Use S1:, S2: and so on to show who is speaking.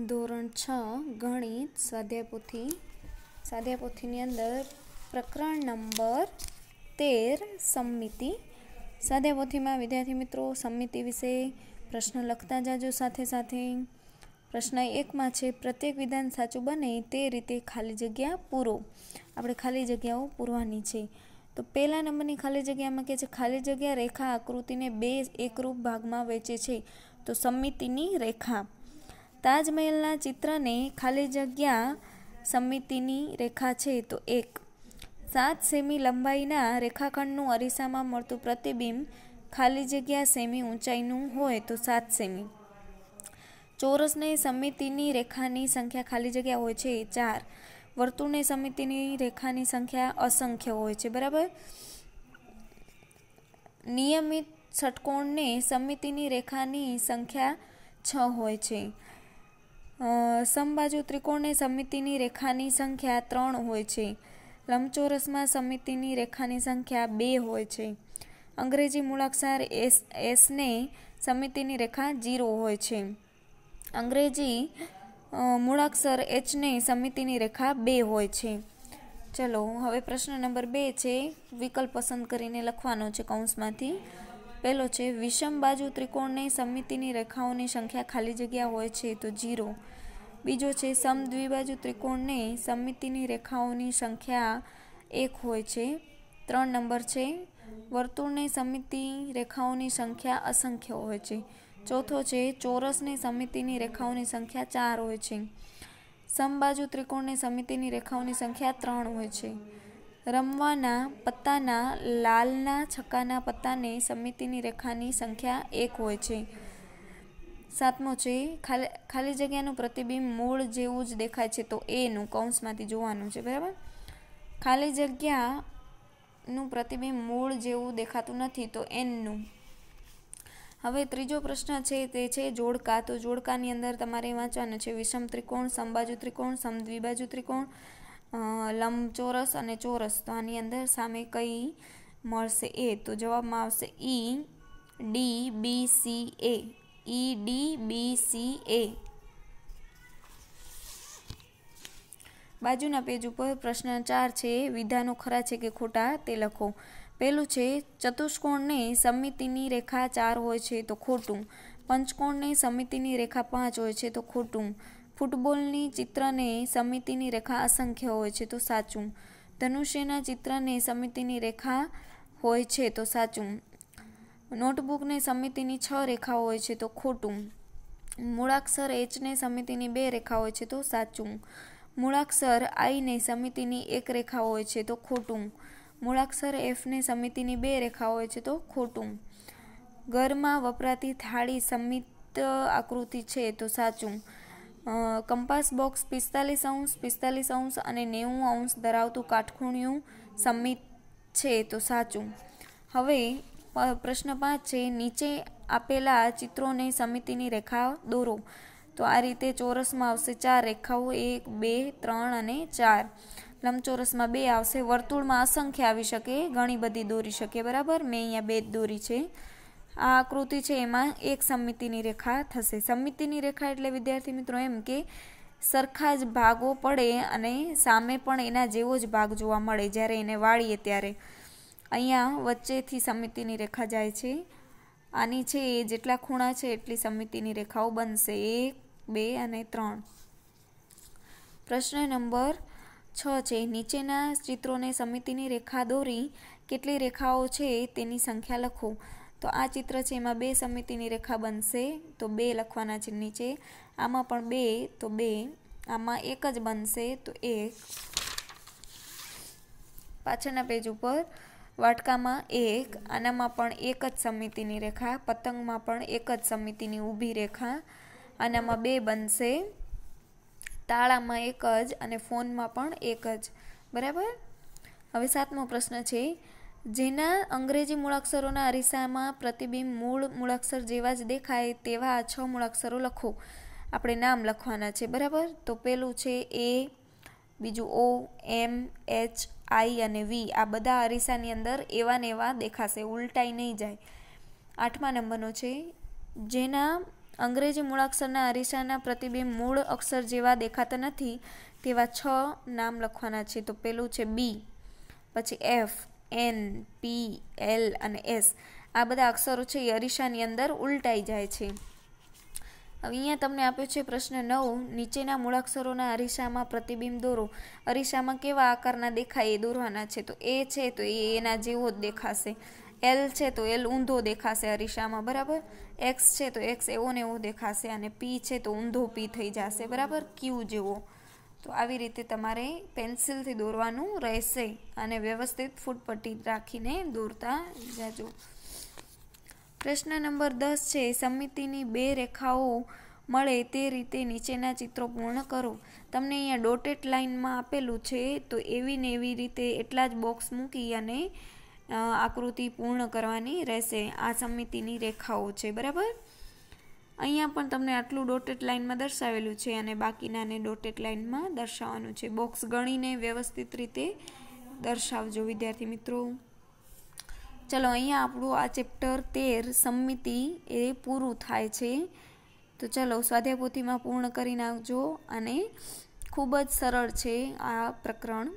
S1: ધોરણ છ ગણિત સ્વાધ્યાય પોથી સ્વાધ્યાય પોથીની અંદર પ્રકરણ નંબર તેર સમિતિ સ્વાધ્યાય પોથીમાં વિદ્યાર્થી મિત્રો સમિતિ વિશે પ્રશ્ન લખતા જાજો સાથે સાથે પ્રશ્ન એકમાં છે પ્રત્યેક વિધાન સાચું બને તે રીતે ખાલી જગ્યા પૂરો આપણે ખાલી જગ્યાઓ પૂરવાની છે તો પહેલા નંબરની ખાલી જગ્યામાં કે છે ખાલી જગ્યા રેખા આકૃતિને બે એકરૂપ ભાગમાં વેચે છે તો સમિતિની રેખા તાજમહેલના ચિત્રને ખાલી જગ્યા સમિતિની રેખા છે તો એક સાત સેમી લંબાઈના રેખાખંડનું અરીસામાં મળતું પ્રતિબિંબ ખાલી જગ્યા સેમી ઊંચાઈનું હોય તો સાત સેમી ચોરસને સમિતિની રેખાની સંખ્યા ખાલી જગ્યા હોય છે ચાર વર્તુળની સમિતિની રેખાની સંખ્યા અસંખ્ય હોય છે બરાબર નિયમિત ષટકોણને સમિતિની રેખાની સંખ્યા છ હોય છે સમબાજુ ત્રિકોણની સમિતિની રેખાની સંખ્યા ત્રણ હોય છે લંબચોરસમાં સમિતિની રેખાની સંખ્યા બે હોય છે અંગ્રેજી મૂળાક્ષર એસ એસને સમિતિની રેખા જીરો હોય છે અંગ્રેજી મૂળાક્ષર એચને સમિતિની રેખા બે હોય છે ચલો હવે પ્રશ્ન નંબર બે છે વિકલ્પ પસંદ કરીને લખવાનો છે કૌંસમાંથી પહેલો છે વિષમ બાજુ ત્રિકોણની સમિતિની રેખાઓની સંખ્યા ખાલી જગ્યા હોય છે તો જીરો બીજો છે સમદ્વિબાજુ ત્રિકોણને સમિતિની રેખાઓની સંખ્યા એક હોય છે ત્રણ નંબર છે વર્તુળની સમિતિ રેખાઓની સંખ્યા અસંખ્ય હોય છે ચોથો છે ચોરસની સમિતિની રેખાઓની સંખ્યા ચાર હોય છે સમબાજુ ત્રિકોણની સમિતિની રેખાઓની સંખ્યા ત્રણ હોય છે રમવાના પત્તાના લાલના છક્કાના પત્તાને સમિતિની રેખાની સંખ્યા એક હોય છે સાતમો છે ખાલી ખાલી જગ્યાનું પ્રતિબિંબ મૂળ જેવું જ દેખાય છે તો એનું કૌંસમાંથી જોવાનું છે બરાબર ખાલી જગ્યાનું પ્રતિબિંબ મૂળ જેવું દેખાતું નથી તો એનનું હવે ત્રીજો પ્રશ્ન છે તે છે જોડકા તો જોડકાની અંદર તમારે વાંચવાનું છે વિષમ ત્રિકોણ સમબાજુ ત્રિકોણ સમદ્વિબાજુ ત્રિકોણ લંબચોરસ અને ચોરસ તો આની અંદર સામે કઈ મળશે એ તો જવાબમાં આવશે E D B C A E D B C A બાજુના પેજ ઉપર પ્રશ્ન ચાર છે વિધાનો ખરા છે કે ખોટા તે લખો પહેલું છે ચતુષ્કોણની સમિતિની રેખા ચાર હોય છે તો ખોટું પંચકોણની સમિતિની રેખા પાંચ હોય છે તો ખોટું ફૂટબોલની ચિત્રને સમિતિની રેખા અસંખ્ય હોય છે તો સાચું ધનુષ્યના ચિત્રને સમિતિની રેખા હોય છે તો સાચું નોટબુકને સમિતિની છ રેખા હોય છે તો ખોટું મૂળાક્ષર એચને સમિતિની બે રેખા હોય છે તો સાચું મૂળાક્ષર આઈને સમિતિની એક રેખા હોય છે તો ખોટું મૂળાક્ષર એફને સમિતિની બે રેખા હોય છે તો ખોટું ઘરમાં વપરાતી થાળી સમિત આકૃતિ છે તો સાચું કંપાસ બોક્સ પિસ્તાલીસ અંશ પિસ્તાલીસ અંશ અને નેવું અંશ ધરાવતું કાટખૂણિયું સંમિત છે તો સાચું હવે પ્રશ્ન પાંચ છે નીચે આપેલા ચિત્રોને સમિતિની રેખા દોરો તો આ રીતે ચોરસમાં આવશે ચાર રેખાઓ એક બે ત્રણ અને ચાર લંબચોરસમાં બે આવશે વર્તુળમાં અસંખ્ય આવી શકે ઘણી બધી દોરી શકે બરાબર મેં અહીંયા બે દોરી છે આ આકૃતિ છે એમાં એક સમિતિની રેખા થશે સમિતિની રેખા એટલે વિદ્યાર્થી મિત્રો એમ કે સરખા જ ભાગો પડે અને સામે પણ એના જેવો જ ભાગ જોવા મળે જ્યારે એને વાળીએ ત્યારે અહીંયા વચ્ચેથી સમિતિની રેખા જાય છે આની છે એ જેટલા ખૂણા છે એટલી સમિતિની રેખાઓ બનશે એક બે અને ત્રણ પ્રશ્ન નંબર છ છે નીચેના ચિત્રોને સમિતિની રેખા દોરી કેટલી રેખાઓ છે તેની સંખ્યા લખો તો આ ચિત્ર છે એમાં બે સમિતિની રેખા બનશે તો બે લખવાના છે નીચે આમાં પણ બે તો બે આમાં એક જ બનશે તો એક પાછળના પેજ ઉપર વાટકામાં એક આનામાં પણ એક જ સમિતિની રેખા પતંગમાં પણ એક જ સમિતિની ઊભી રેખા આનામાં બે બનશે તાળામાં એક જ અને ફોનમાં પણ એક જ બરાબર હવે સાતમો પ્રશ્ન છે જેના અંગ્રેજી મૂળાક્ષરોના અરીસામાં પ્રતિબિંબ મૂળ મૂળાક્ષર જેવા જ દેખાય તેવા આ છ મૂળાક્ષરો લખો આપણે નામ લખવાના છે બરાબર તો પેલું છે એ બીજું ઓ એમ એચ આઈ અને વી આ બધા અરીસાની અંદર એવા ને એવા દેખાશે ઉલટાઈ નહીં જાય આઠમા નંબરનો છે જેના અંગ્રેજી મૂળાક્ષરના અરીસાના પ્રતિબિંબ મૂળ અક્ષર જેવા દેખાતા નથી તેવા છ નામ લખવાના છે તો પેલું છે બી પછી એફ એન પી એલ અને એસ આ બધા અક્ષરો છે એ અરીસાની અંદર ઉલટાઈ જાય છે હવે અહીંયા તમને આપ્યો છે પ્રશ્ન નવ નીચેના મૂળાક્ષરોના અરીસામાં પ્રતિબિંબ દોરો અરીસામાં કેવા આકારના દેખાય એ દોરવાના છે તો એ છે તો એ એના જેવો જ દેખાશે એલ છે તો એલ ઊંધો દેખાશે અરીસામાં બરાબર એક્સ છે તો એક્સ એવો ને એવો દેખાશે અને પી છે તો ઊંધો પી થઈ જશે બરાબર ક્યુ જેવો તો આવી રીતે તમારે પેન્સિલથી દોરવાનું રહેશે અને વ્યવસ્થિત ફૂટપટ્ટી રાખીને દોરતા જાજો પ્રશ્ન નંબર દસ છે સમિતિની બે રેખાઓ મળે તે રીતે નીચેના ચિત્રો પૂર્ણ કરો તમને અહીંયા ડોટેડ લાઇનમાં આપેલું છે તો એવી ને એવી રીતે એટલા જ બોક્સ મૂકી અને આકૃતિ પૂર્ણ કરવાની રહેશે આ સમિતિની રેખાઓ છે બરાબર અહીંયા પણ તમને આટલું ડોટેડ લાઇનમાં દર્શાવેલું છે અને બાકીનાને ડોટેડ લાઇનમાં દર્શાવવાનું છે બોક્સ ગણીને વ્યવસ્થિત રીતે દર્શાવજો વિદ્યાર્થી મિત્રો ચલો અહીંયા આપણું આ ચેપ્ટર તેર સમિતિ એ પૂરું થાય છે તો ચલો સ્વાધ્યાય પૂર્ણ કરી નાખજો અને ખૂબ જ સરળ છે આ પ્રકરણ